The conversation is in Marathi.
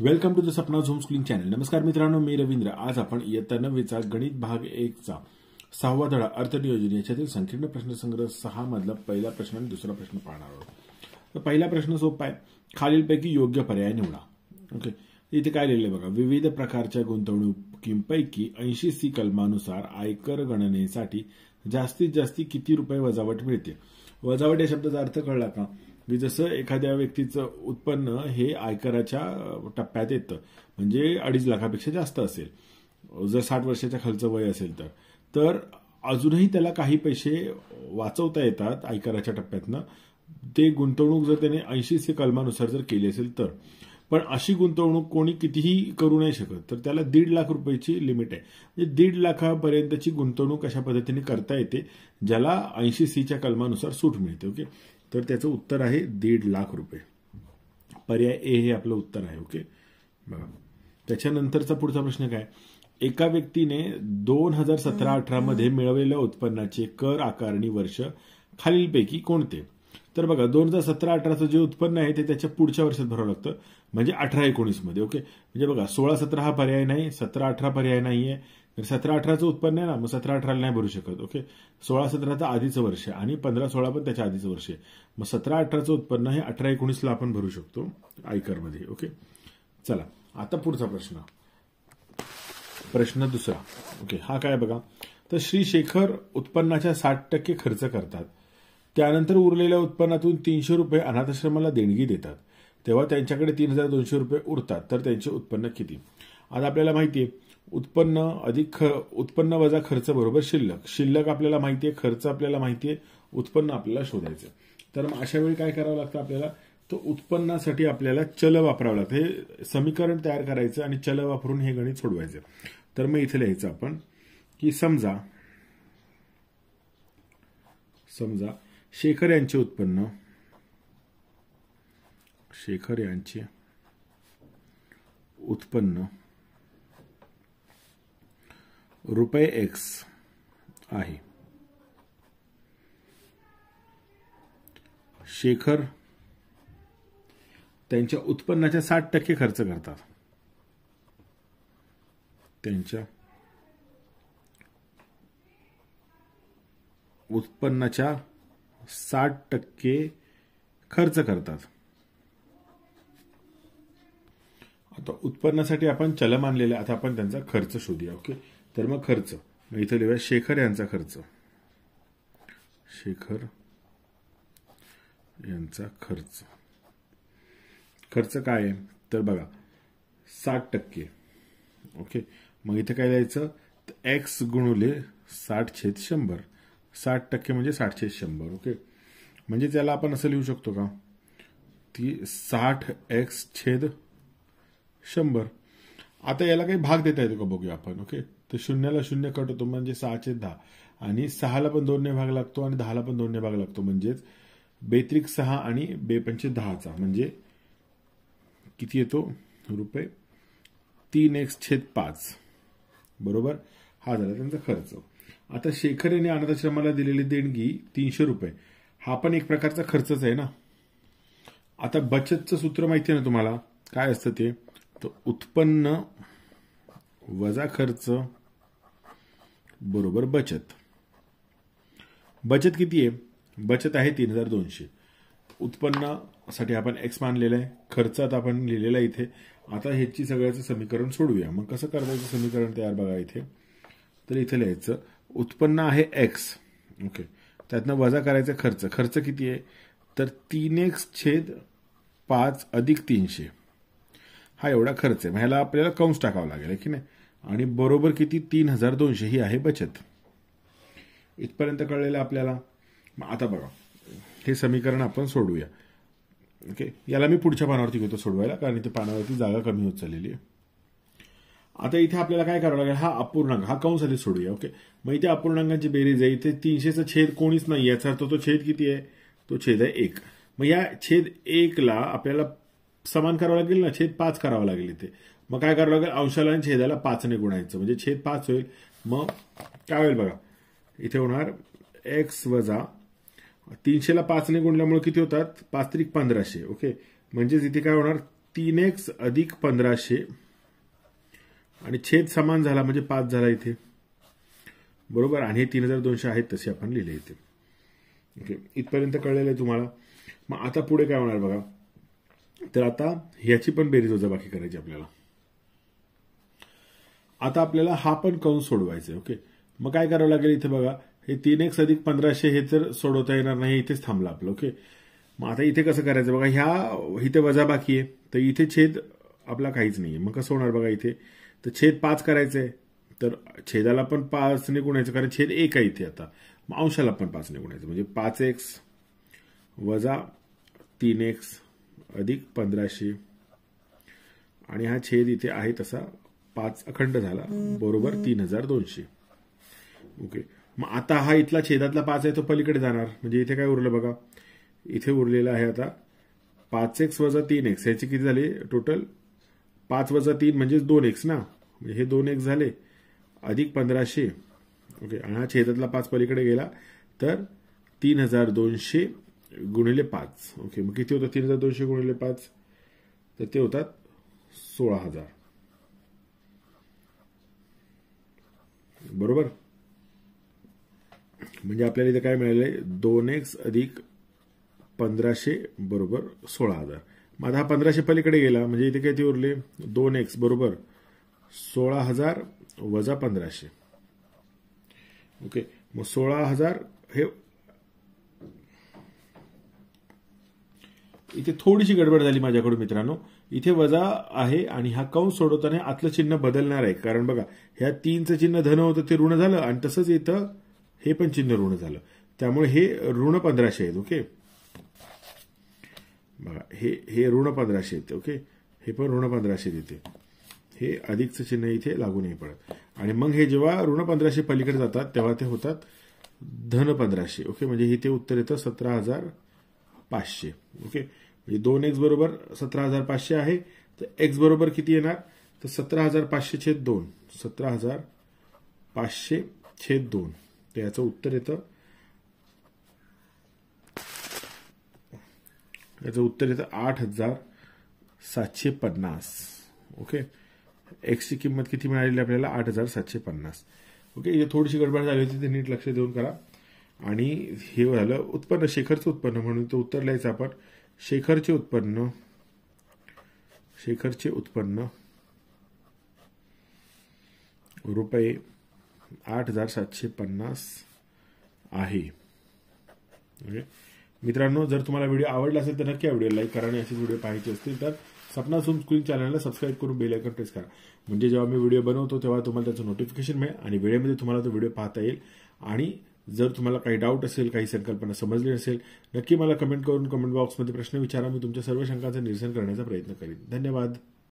welcome to the Sapna Zoom schooling channel नमस्कार मित्रांनो मी रवींद्र आज आपण इयत्ता नववीचा गणित भाग एकचा सहावा धडा अर्थनियोजन याच्यातील संकीर्ण प्रश्नसंग्रह सहा मधला पहिला प्रश्न आणि दुसरा प्रश्न पाहणार आहोत तर पहिला प्रश्न सोपा आहे खालीलपैकी योग्य पर्याय निवडा ओके इथे काय लिहिलंय बघा विविध प्रकारच्या गुंतवणुकींपैकी ऐंशी सी कलमानुसार आयकर गणनेसाठी जास्तीत जास्ती किती रुपये वजावट मिळते वजावट या शब्दाचा अर्थ कळला का की जसं एखाद्या व्यक्तीचं उत्पन्न हे आयकराच्या टप्प्यात येतं म्हणजे अडीच लाखापेक्षा जास्त असेल जर साठ वर्षाच्या खालचं वय असेल तर तर अजूनही त्याला काही पैसे वाचवता येतात आयकराच्या टप्प्यातनं ते गुंतवणूक जर त्याने ऐंशी कलमानुसार जर केली असेल तर पण अशी गुंतवणूक कोणी कितीही करू नाही शकत तर त्याला दीड लाख रुपयेची लिमिट आहे म्हणजे दीड लाखापर्यंतची गुंतवणूक अशा पद्धतीने करता येते ज्याला ऐंशी सीच्या कलमानुसार सूट मिळते ओके तर त्याचं उत्तर आहे दीड लाख रुपये पर्याय ए हे आपलं उत्तर आहे ओके बघा त्याच्यानंतरचा पुढचा प्रश्न काय एका व्यक्तीने दोन हजार सतरा अठरामध्ये मिळवलेल्या उत्पन्नाचे कर आकारणी वर्ष खालीलपैकी कोणते तर बघा दोन हजार सतरा अठराचं जे उत्पन्न आहे ते त्याच्या पुढच्या वर्षात भरावं लागतं म्हणजे अठरा एकोणीसमध्ये ओके म्हणजे बघा सोळा सतरा हा पर्याय नाही सतरा अठरा पर्याय नाही आहे तर सतरा अठराचं उत्पन्न आहे ना मग सतरा अठराला नाही भरू शकत ओके सोळा सतराचं आधीचं वर्ष आहे आणि पंधरा सोळा पण त्याच्या आधीचं वर्ष आहे मग सतरा अठराचं उत्पन्न हे अठरा एकोणीसला आपण भरू शकतो आयकरमध्ये ओके चला आता पुढचा प्रश्न प्रश्न दुसरा ओके हा काय बघा तर श्री शेखर उत्पन्नाच्या साठ टक्के खर्च करतात त्यानंतर उरलेल्या उत्पन्नातून तीनशे रुपये अनाथाश्रमाला देणगी देतात तेव्हा त्यांच्याकडे तीन हजार दोनशे रुपये उरतात तर त्यांचे उत्पन्न किती आता आपल्याला माहिती आहे उत्पन्न अधिक ख उत्पन्न वजा खर्च बरोबर शिल्लक शिल्लक आपल्याला माहिती आहे खर्च आपल्याला माहिती आहे उत्पन्न आपल्याला शोधायचं तर मग अशा वेळी काय करावं लागतं आपल्याला तर उत्पन्नासाठी आपल्याला चल वापरावं लागतं हे समीकरण तयार करायचं आणि चल वापरून हे गणित सोडवायचं तर मग इथे लिहायचं आपण की समजा समजा शेखर यांचे उत्पन्न शेखर यांचे उत्पन्न रुपये एक्स आहे शेखर त्यांच्या उत्पन्नाच्या साठ टक्के खर्च करतात त्यांच्या उत्पन्नाच्या साठ टक्के खर्च करतात आता उत्पन्नासाठी आपण चल मानलेले आता आपण त्यांचा खर्च शोधूया ओके तर मग खर्च इथं लिहूया शेखर यांचा खर्च शेखर यांचा खर्च खर्च काय आहे तर बघा साठ टक्के ओके मग इथे काय द्यायचं एक्स गुणुले साठ छेद शंभर साठ टक्के म्हणजे साठशे शंभर ओके म्हणजे त्याला आपण असं लिहू शकतो का ती साठ एक्स छेद शंभर आता याला काही भाग देता येतो का बघूया आपण ओके तर शून्याला शून्य कट होतो म्हणजे सहाचे दहा आणि सहाला पण दोनने भाग लागतो आणि दहाला पण दोनने भाग लागतो म्हणजेच बेत्रिक सहा आणि बेपंचे दहाचा म्हणजे किती येतो रुपये तीन एक्स छेद पाच बरोबर हा झाला त्यांचा खर्च आता शेखर यांनी अनाथाश्रमाला दिलेली देणगी तीनशे रुपये हा पण एक प्रकारचा खर्चच आहे ना आता बचतचं सूत्र माहिती आहे ना तुम्हाला काय असतं ते तर उत्पन्न वजा खर्च बरोबर बचत बचत किती आहे बचत आहे तीन हजार दोनशे उत्पन्नासाठी आपण एक्स मानलेलं आहे खर्चात आपण लिहिलेला आहे इथे आता ह्याची सगळ्याचं समीकरण सोडूया मग कसं करायचं समीकरण तयार बघा इथे तर इथे लिहायचं उत्पन्न आहे एक्स ओके त्यातनं वजा करायचा खर्च खर्च किती आहे तर तीन एक्स छेद पाच अधिक तीनशे हा एवढा खर्च आहे ह्याला आपल्याला कंस टाकावा लागेल की नाही आणि बरोबर किती तीन हजार दोनशे ही आहे बचत इथपर्यंत कळलेलं आपल्याला आता बघा हे समीकरण आपण सोडूया ओके याला मी पुढच्या पानावरती घेतो सोडवायला कारण इथे पानावरती जागा कमी होत चाललेली आहे आता इथे आपल्याला काय करावं लागेल हा अपूर्णांक हा कंस आधी सोडूया ओके मग इथे अपूर्णांकांची बेरीज आहे इथे तीनशेचा छेद कोणीच नाही याचा अर्थ तो छेद किती आहे तो छेद आहे एक मग या छेद एकला आपल्याला समान करावं लागेल ना छेद पाच करावा लागेल इथे मग काय करावं लागेल अंशाला आणि छेदाला पाचने गुणायचं म्हणजे छेद पाच होईल मग काय होईल बघा इथे होणार एक्स वजा तीनशेला पाचने गुणल्यामुळे किती होतात पाच त्रिक पंधराशे ओके म्हणजेच इथे काय होणार तीन एक्स अधिक पंधराशे आणि छेद समान झाला म्हणजे पाच झाला इथे बरोबर आणि हे तीन हजार दोनशे आहेत तसे आपण लिहिले इथे ओके इथपर्यंत कळलेलं आहे तुम्हाला मग आता पुढे काय होणार बघा तर आता ह्याची पण बेरीज बाकी करायची आपल्याला आता आपल्याला हा पण कंस सोडवायचा ओके मग काय करावं लागेल इथे बघा हे तीन एक अधिक पंधराशे हे तर सोडवता येणार नाही इथेच थांबलं आपलं ओके मग आता इथे कसं करायचं बघा ह्या इथे वजा बाकी आहे तर इथे छेद आपला काहीच नाही मग कसं होणार बघा इथे तर छेद पाच करायचे तर छेदाला पण पाच ने गुणायचं कारण छेद एक आहे इथे आता मग अंशाला पण पाच ने गुणायचं म्हणजे पाच एक्स वजा तीन एक्स अधिक पंधराशे आणि हा छेद इथे आहे तसा पाच अखंड झाला बरोबर तीन हजार दोनशे ओके मग आता हा इथला छेदातला पाच आहे तो पलीकडे जाणार म्हणजे इथे काय उरलं बघा इथे उरलेला आहे आता पाच एक्स वजा तीन एक्स ह्याची किती झाली टोटल पाच वजा तीन म्हणजे दोन एक्स ना हे दोन एक्स झाले अधिक पंधराशे ओके आणि हा छेदातला पाच पलीकडे गेला तर तीन हजार दोनशे गुणिले पाच ओके मग किती होतं तीन हजार दोनशे गुणिले पाच तर ते होतात सोळा हजार बरोबर म्हणजे आपल्याला इथे काय मिळालंय दोन एक्स अधिक पंधराशे बरोबर सोळा हजार माझा हा पंधराशे पलीकडे गेला म्हणजे इथे किती उरले दोन एक्स बरोबर सोळा हजार वजा पंधराशे ओके मग सोळा हजार हे इथे थोडीशी गडबड झाली माझ्याकडून मित्रांनो इथे वजा आहे आणि हा कंस सोडवताना आतलं चिन्ह बदलणार आहे कारण बघा ह्या तीनचं चिन्ह धन होतं ते ऋण झालं आणि तसंच इथं हे पण चिन्ह ऋण झालं त्यामुळे हे ऋण पंधराशे आहेत ओके बघा हे हे ऋण पंधराशे येते ओके हे पण ऋण पंधराशे देते हे अधिकचं चिन्ह इथे लागू नाही पडत आणि मग हे जेव्हा ऋण पंधराशे पलीकडे जातात तेव्हा ते होतात धन पंधराशे ओके म्हणजे इथे उत्तर येतं सतरा हजार पाचशे ओके म्हणजे दोन एक्स बरोबर सतरा हजार पाचशे आहे तर एक्स बरोबर किती येणार तर सतरा हजार पाचशे छेद दोन सतरा हजार पाचशे छेद दोन तर याचं उत्तर येतं याचं उत्तर येतं आठ हजार सातशे पन्नास ओके एक्सची किंमत किती मिळालेली आपल्याला आठ हजार सातशे पन्नास ओके हे थोडीशी गडबड झाली होती ते नीट लक्ष देऊन करा आणि हे झालं उत्पन्न शेखरचं उत्पन्न म्हणून तर उत्तर लिहायचं आपण शेखरचे उत्पन्न शेखरचे उत्पन्न रुपये आठ हजार सातशे पन्नास आहे ओके मित्रांनो जर तुम्हाला व्हिडिओ आवडला असेल तर नक्की व्हिडिओ लाईक करा आणि असेच व्हिडिओ पाहिजे असतील तर सपना झूम स्क्रीन चॅनलला सबस्क्राईब करून बेल आयकॉन प्रेस करा म्हणजे जेव्हा मी व्हिडिओ बनवतो तेव्हा तुम्हाला त्याचं नोटिफिकेशन मिळेल आणि वेळेमध्ये तुम्हाला तो व्हिडिओ पाहता येईल आणि जर तुम्हाला काही डाऊट असेल काही संकल्पना समजली असेल नक्की मला कमेंट करून कमेंट बॉक्समध्ये प्रश्न विचारा मी तुमच्या सर्व शंकांचं निरसन करण्याचा प्रयत्न करीन धन्यवाद